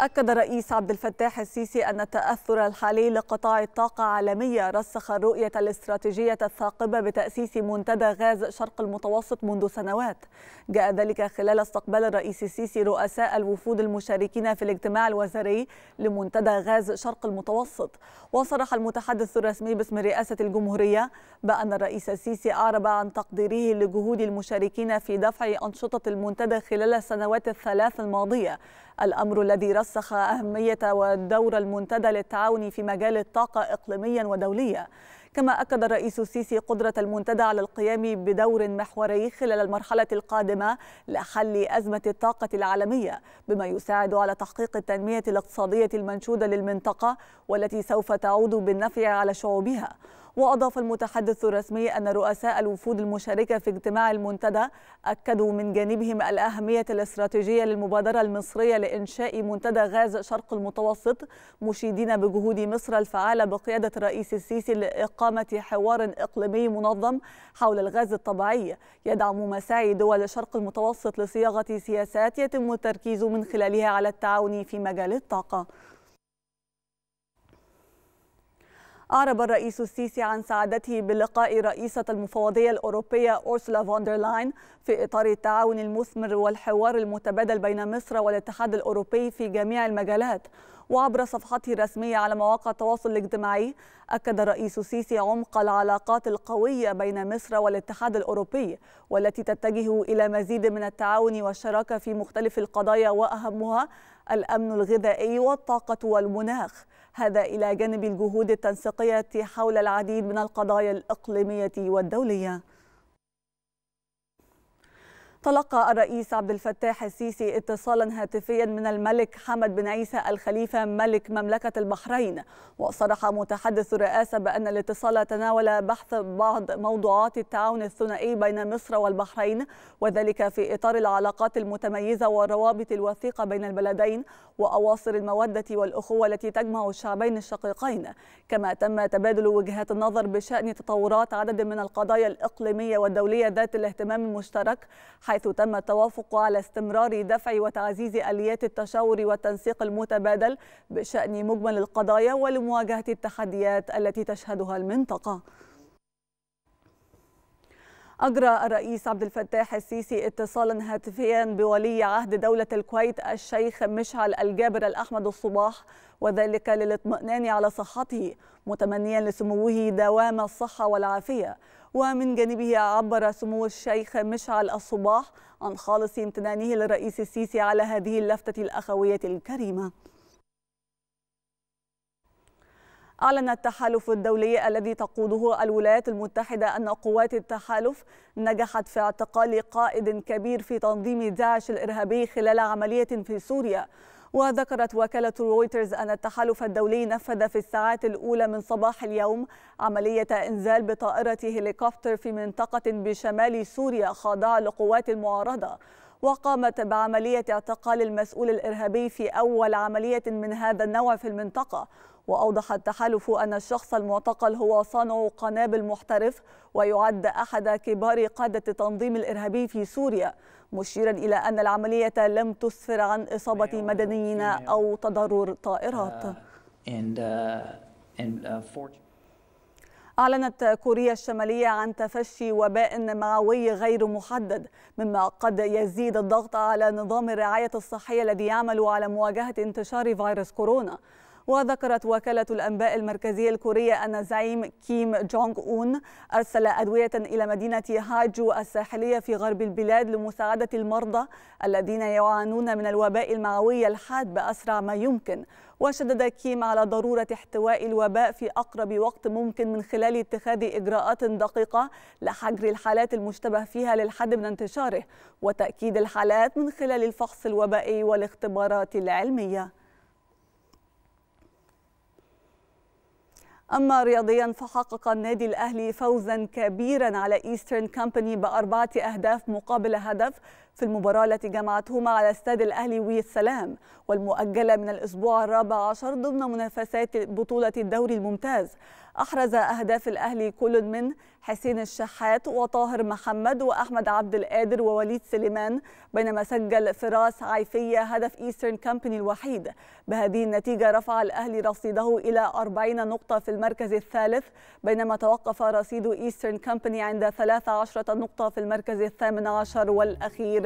أكد الرئيس عبد الفتاح السيسي أن التأثر الحالي لقطاع الطاقة عالمية رسخ الرؤية الاستراتيجية الثاقبة بتأسيس منتدى غاز شرق المتوسط منذ سنوات جاء ذلك خلال استقبال الرئيس السيسي رؤساء الوفود المشاركين في الاجتماع الوزاري لمنتدى غاز شرق المتوسط وصرح المتحدث الرسمي باسم رئاسة الجمهورية بأن الرئيس السيسي أعرب عن تقديره لجهود المشاركين في دفع أنشطة المنتدى خلال السنوات الثلاث الماضية الأمر الذي رسخ رسخ أهمية والدور المنتدى للتعاون في مجال الطاقة إقليميا ودوليا كما أكد الرئيس السيسي قدرة المنتدى على القيام بدور محوري خلال المرحلة القادمة لحل أزمة الطاقة العالمية بما يساعد على تحقيق التنمية الاقتصادية المنشودة للمنطقة والتي سوف تعود بالنفع على شعوبها وأضاف المتحدث الرسمي أن رؤساء الوفود المشاركة في اجتماع المنتدى أكدوا من جانبهم الأهمية الاستراتيجية للمبادرة المصرية لإنشاء منتدى غاز شرق المتوسط مشيدين بجهود مصر الفعالة بقيادة الرئيس السيسي لإقامة حوار إقليمي منظم حول الغاز الطبيعي يدعم مساعي دول شرق المتوسط لصياغة سياسات يتم التركيز من خلالها على التعاون في مجال الطاقة أعرب الرئيس السيسي عن سعادته بلقاء رئيسة المفوضية الأوروبية أورسولا فوندرلاين في إطار التعاون المثمر والحوار المتبادل بين مصر والاتحاد الأوروبي في جميع المجالات وعبر صفحته الرسمية على مواقع التواصل الاجتماعي أكد الرئيس السيسي عمق العلاقات القوية بين مصر والاتحاد الأوروبي والتي تتجه إلى مزيد من التعاون والشراكة في مختلف القضايا وأهمها الأمن الغذائي والطاقة والمناخ هذا إلى جانب الجهود التنسيقية حول العديد من القضايا الإقليمية والدولية تلقى الرئيس عبد الفتاح السيسي اتصالا هاتفيا من الملك حمد بن عيسى الخليفة ملك مملكة البحرين وصرح متحدث الرئاسة بأن الاتصال تناول بحث بعض موضوعات التعاون الثنائي بين مصر والبحرين وذلك في إطار العلاقات المتميزة والروابط الوثيقة بين البلدين وأواصر المودة والأخوة التي تجمع الشعبين الشقيقين كما تم تبادل وجهات النظر بشأن تطورات عدد من القضايا الإقليمية والدولية ذات الاهتمام المشترك حيث حيث تم التوافق على استمرار دفع وتعزيز اليات التشاور والتنسيق المتبادل بشان مجمل القضايا ولمواجهه التحديات التي تشهدها المنطقه أجرى الرئيس عبد الفتاح السيسي اتصالا هاتفيا بولي عهد دولة الكويت الشيخ مشعل الجابر الأحمد الصباح وذلك للاطمئنان على صحته متمنيا لسموه دوام الصحة والعافية ومن جانبه عبر سمو الشيخ مشعل الصباح عن خالص امتنانه للرئيس السيسي على هذه اللفتة الأخوية الكريمة أعلن التحالف الدولي الذي تقوده الولايات المتحدة أن قوات التحالف نجحت في اعتقال قائد كبير في تنظيم داعش الإرهابي خلال عملية في سوريا وذكرت وكالة رويترز أن التحالف الدولي نفذ في الساعات الأولى من صباح اليوم عملية إنزال بطائرة هليكوبتر في منطقة بشمال سوريا خاضعة لقوات المعارضة وقامت بعملية اعتقال المسؤول الإرهابي في أول عملية من هذا النوع في المنطقة وأوضح التحالف أن الشخص المعتقل هو صانع قنابل محترف ويعد أحد كبار قادة التنظيم الإرهابي في سوريا مشيرا إلى أن العملية لم تسفر عن إصابة مدنيين أو تضرر طائرات uh, uh, uh, أعلنت كوريا الشمالية عن تفشي وباء معوي غير محدد مما قد يزيد الضغط على نظام الرعاية الصحية الذي يعمل على مواجهة انتشار فيروس كورونا وذكرت وكالة الأنباء المركزية الكورية أن الزعيم كيم جونغ أون أرسل أدوية إلى مدينة هاجو الساحلية في غرب البلاد لمساعدة المرضى الذين يعانون من الوباء المعوي الحاد بأسرع ما يمكن وشدد كيم على ضرورة احتواء الوباء في أقرب وقت ممكن من خلال اتخاذ إجراءات دقيقة لحجر الحالات المشتبه فيها للحد من انتشاره وتأكيد الحالات من خلال الفحص الوبائي والاختبارات العلمية أما رياضيا فحقق النادي الأهلي فوزا كبيرا على إيسترن كامباني بأربعة أهداف مقابل هدف في المباراة التي جمعتهما على استاد الأهلي والسلام والمؤجلة من الأسبوع الرابع عشر ضمن منافسات بطولة الدوري الممتاز أحرز أهداف الأهلي كل من حسين الشحات وطاهر محمد وأحمد عبد القادر ووليد سليمان بينما سجل فراس عيفية هدف إيسترن كامباني الوحيد بهذه النتيجة رفع الأهلي رصيده إلى 40 نقطة في المركز الثالث بينما توقف رصيد إيسترن كامباني عند 13 نقطة في المركز الثامن عشر والأخير